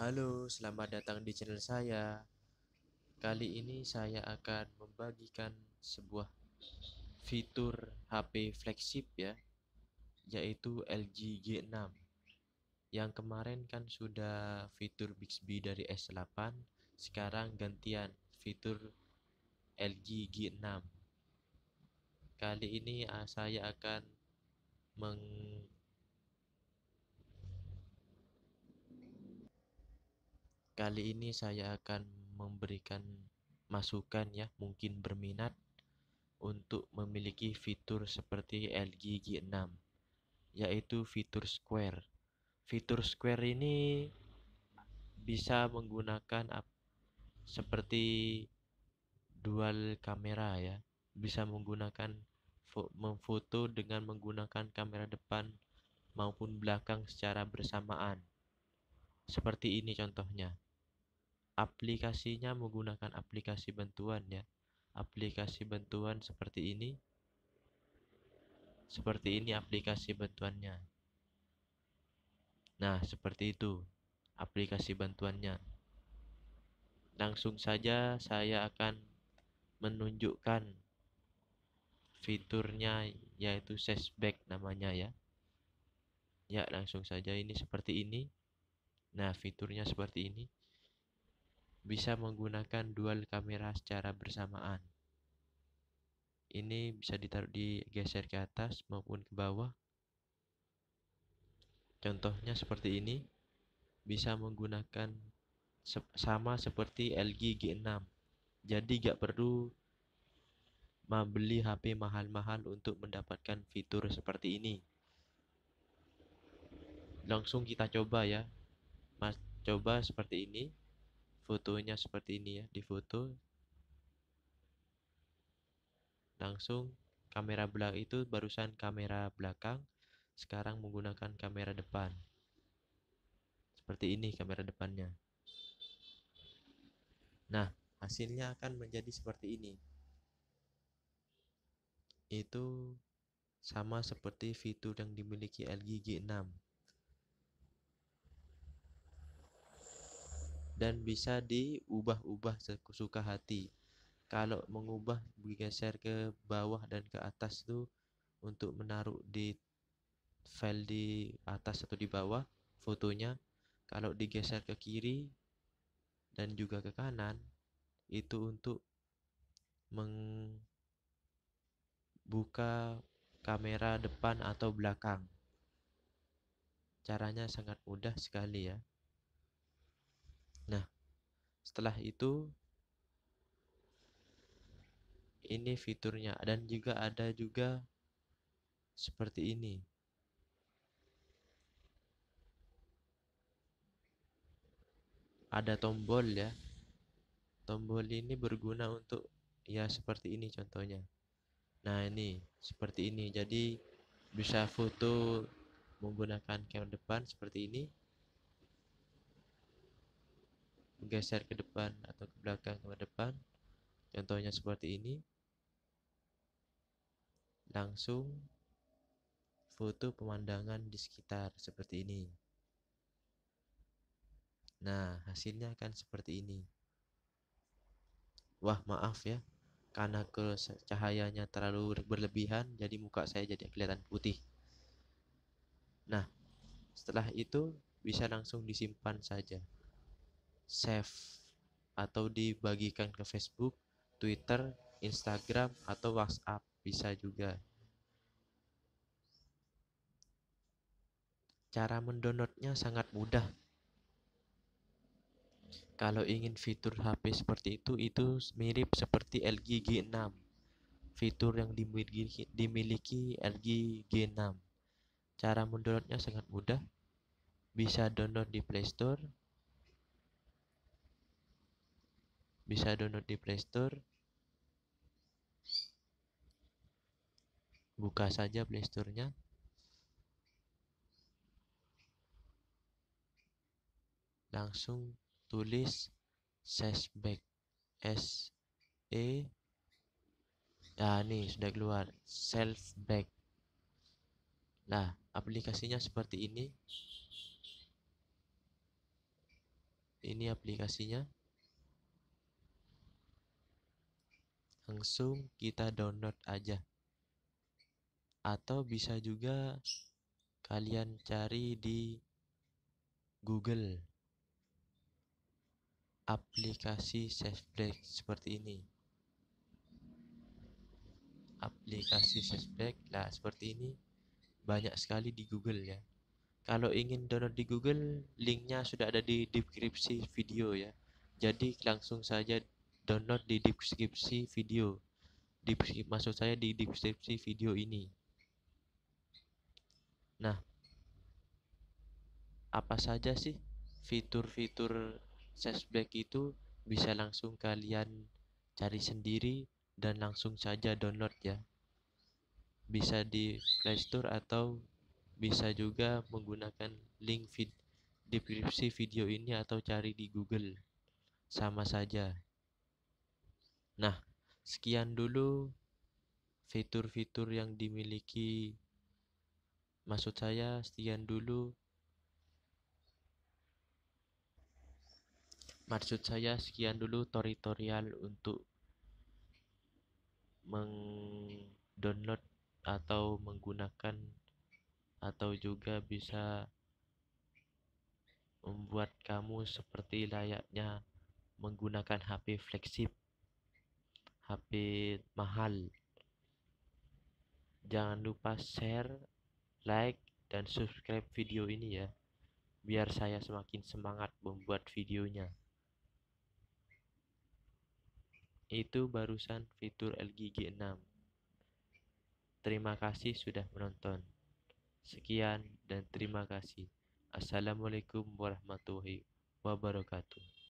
Halo, selamat datang di channel saya. Kali ini saya akan membagikan sebuah fitur HP flagship ya, yaitu LG G6. Yang kemarin kan sudah fitur Bixby dari S8, sekarang gantian fitur LG G6. Kali ini ah, saya akan meng Kali ini saya akan memberikan masukan ya, mungkin berminat untuk memiliki fitur seperti LG G6 yaitu fitur square. Fitur square ini bisa menggunakan seperti dual kamera ya. Bisa menggunakan memfoto dengan menggunakan kamera depan maupun belakang secara bersamaan. Seperti ini contohnya aplikasinya menggunakan aplikasi bantuan ya. Aplikasi bantuan seperti ini. Seperti ini aplikasi bantuannya. Nah, seperti itu aplikasi bantuannya. Langsung saja saya akan menunjukkan fiturnya yaitu sesback namanya ya. Ya, langsung saja ini seperti ini. Nah, fiturnya seperti ini bisa menggunakan dual kamera secara bersamaan. Ini bisa ditaruh di geser ke atas maupun ke bawah. Contohnya seperti ini, bisa menggunakan se sama seperti LG G6. Jadi gak perlu membeli HP mahal-mahal untuk mendapatkan fitur seperti ini. Langsung kita coba ya. Mas coba seperti ini fotonya seperti ini ya di foto langsung kamera belakang itu barusan kamera belakang sekarang menggunakan kamera depan seperti ini kamera depannya nah hasilnya akan menjadi seperti ini itu sama seperti fitur yang dimiliki LG G6 dan bisa diubah-ubah sesuka hati. Kalau mengubah bergeser ke bawah dan ke atas tuh untuk menaruh di file di atas atau di bawah fotonya. Kalau digeser ke kiri dan juga ke kanan itu untuk membuka kamera depan atau belakang. Caranya sangat mudah sekali ya. Setelah itu ini fiturnya dan juga ada juga seperti ini. Ada tombol ya. Tombol ini berguna untuk ya seperti ini contohnya. Nah, ini seperti ini. Jadi bisa foto menggunakan kamera depan seperti ini bergeser ke depan atau ke belakang ke depan contohnya seperti ini langsung foto pemandangan di sekitar seperti ini nah hasilnya akan seperti ini wah maaf ya karena ke cahayanya terlalu berlebihan jadi muka saya jadi kelihatan putih nah setelah itu bisa langsung disimpan saja save atau dibagikan ke Facebook, Twitter, Instagram, atau WhatsApp bisa juga. Cara mendownloadnya sangat mudah. Kalau ingin fitur HP seperti itu, itu mirip seperti LG G6. Fitur yang dimiliki, dimiliki LG G6. Cara mendownloadnya sangat mudah. Bisa download di Play Store bisa download di Play Store buka saja Play Store-nya langsung tulis sesback S E nah ini sudah keluar self back nah aplikasinya seperti ini ini aplikasinya langsung kita download aja atau bisa juga kalian cari di Google aplikasi SafeBlack seperti ini aplikasi SafeBlack lah seperti ini banyak sekali di Google ya kalau ingin download di Google, linknya sudah ada di deskripsi video ya. Jadi langsung saja download di deskripsi video. Di, maksud saya di deskripsi video ini. Nah, apa saja sih fitur-fitur sesback itu bisa langsung kalian cari sendiri dan langsung saja download ya. Bisa di playstore atau bisa juga menggunakan link vid deskripsi video ini atau cari di Google. Sama saja. Nah, sekian dulu fitur-fitur yang dimiliki. Maksud saya, sekian dulu. Maksud saya, sekian dulu tutorial untuk mengdownload atau menggunakan atau juga bisa membuat kamu seperti layaknya menggunakan HP flagship tapi Mahal. Jangan lupa share, like, dan subscribe video ini ya, biar saya semakin semangat membuat videonya. Itu barusan fitur LG G6. Terima kasih sudah menonton. Sekian dan terima kasih. Assalamualaikum warahmatullahi wabarakatuh.